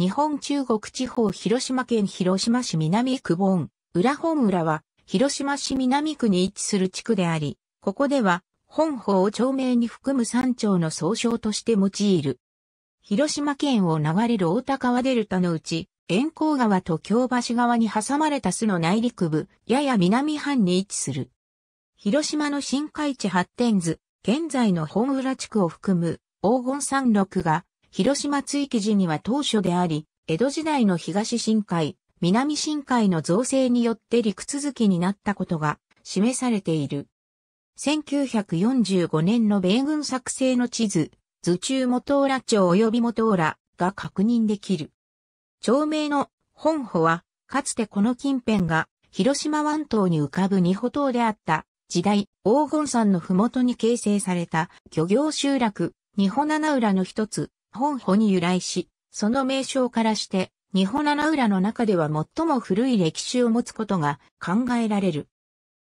日本中国地方広島県広島市南区本、浦本浦は、広島市南区に位置する地区であり、ここでは、本法を町名に含む山頂の総称として用いる。広島県を流れる大田川デルタのうち、円光川と京橋川に挟まれた巣の内陸部、やや南半に位置する。広島の新海地発展図、現在の本浦地区を含む黄金山麓が広島追記時には当初であり、江戸時代の東深海、南深海の造成によって陸続きになったことが示されている。1945年の米軍作成の地図、図中元浦町及び元浦が確認できる。町名の本穂は、かつてこの近辺が広島湾島に浮かぶ二歩島であった時代、黄金山の麓に形成された漁業集落、二歩七浦の一つ、本保に由来し、その名称からして、日本七浦の中では最も古い歴史を持つことが考えられる。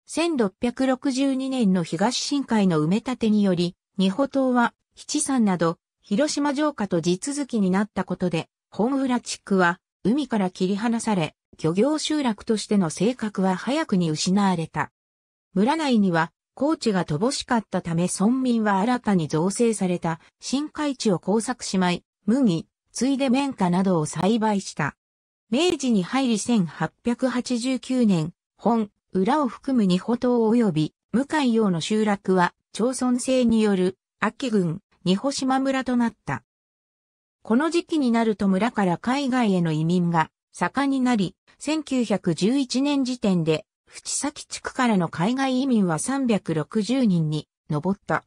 1662年の東深海の埋め立てにより、日本島は七山など広島城下と地続きになったことで、本浦地区は海から切り離され、漁業集落としての性格は早くに失われた。村内には高地が乏しかったため村民は新たに造成された深海地を工作しまい、麦、ついで綿花などを栽培した。明治に入り1889年、本、裏を含む二歩島及び、向海洋の集落は、町村制による、秋郡、二歩島村となった。この時期になると村から海外への移民が盛んになり、1911年時点で淵崎地区からの海外移民は360人に上った。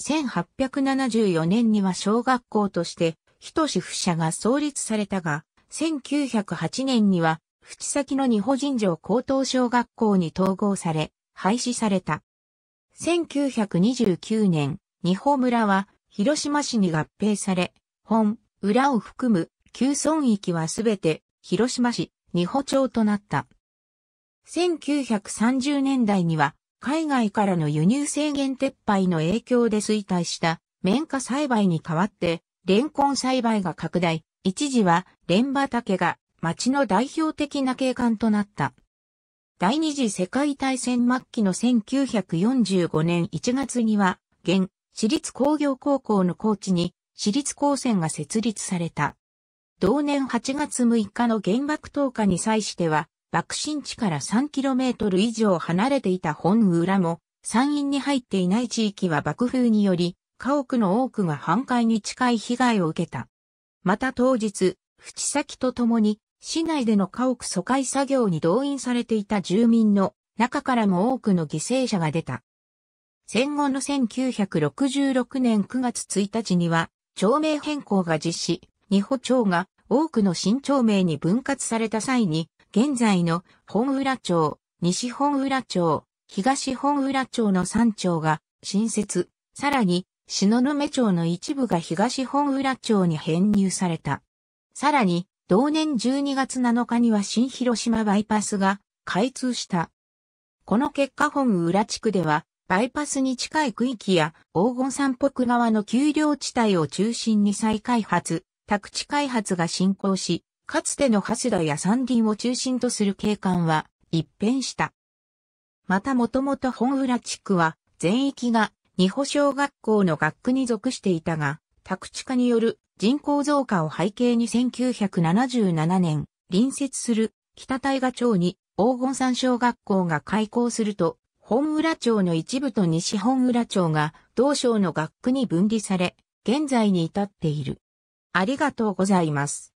1874年には小学校として、人志府社が創立されたが、1908年には、淵崎の二保尋常高等小学校に統合され、廃止された。1929年、二保村は、広島市に合併され、本、裏を含む、旧村域はすべて、広島市、二保町となった。1930年代には海外からの輸入制限撤廃の影響で衰退した綿花栽培に代わってレンコン栽培が拡大、一時はレン畑が町の代表的な景観となった。第二次世界大戦末期の1945年1月には、現、私立工業高校の高知に、私立高専が設立された。同年8月6日の原爆投下に際しては、爆心地から 3km 以上離れていた本浦も、山陰に入っていない地域は爆風により、家屋の多くが半壊に近い被害を受けた。また当日、淵先とともに、市内での家屋疎開作業に動員されていた住民の中からも多くの犠牲者が出た。戦後の1966年9月1日には、町名変更が実施、二保町が多くの新町名に分割された際に、現在の本浦町、西本浦町、東本浦町の3町が新設、さらに、篠目町の一部が東本浦町に編入された。さらに、同年12月7日には新広島バイパスが開通した。この結果本浦地区では、バイパスに近い区域や黄金山北側の丘陵地帯を中心に再開発、宅地開発が進行し、かつての橋田や山林を中心とする景観は一変した。またもともと本浦地区は全域が二保小学校の学区に属していたが、宅地化による人口増加を背景に1977年、隣接する北大河町に黄金山小学校が開校すると、本浦町の一部と西本浦町が同省の学区に分離され、現在に至っている。ありがとうございます。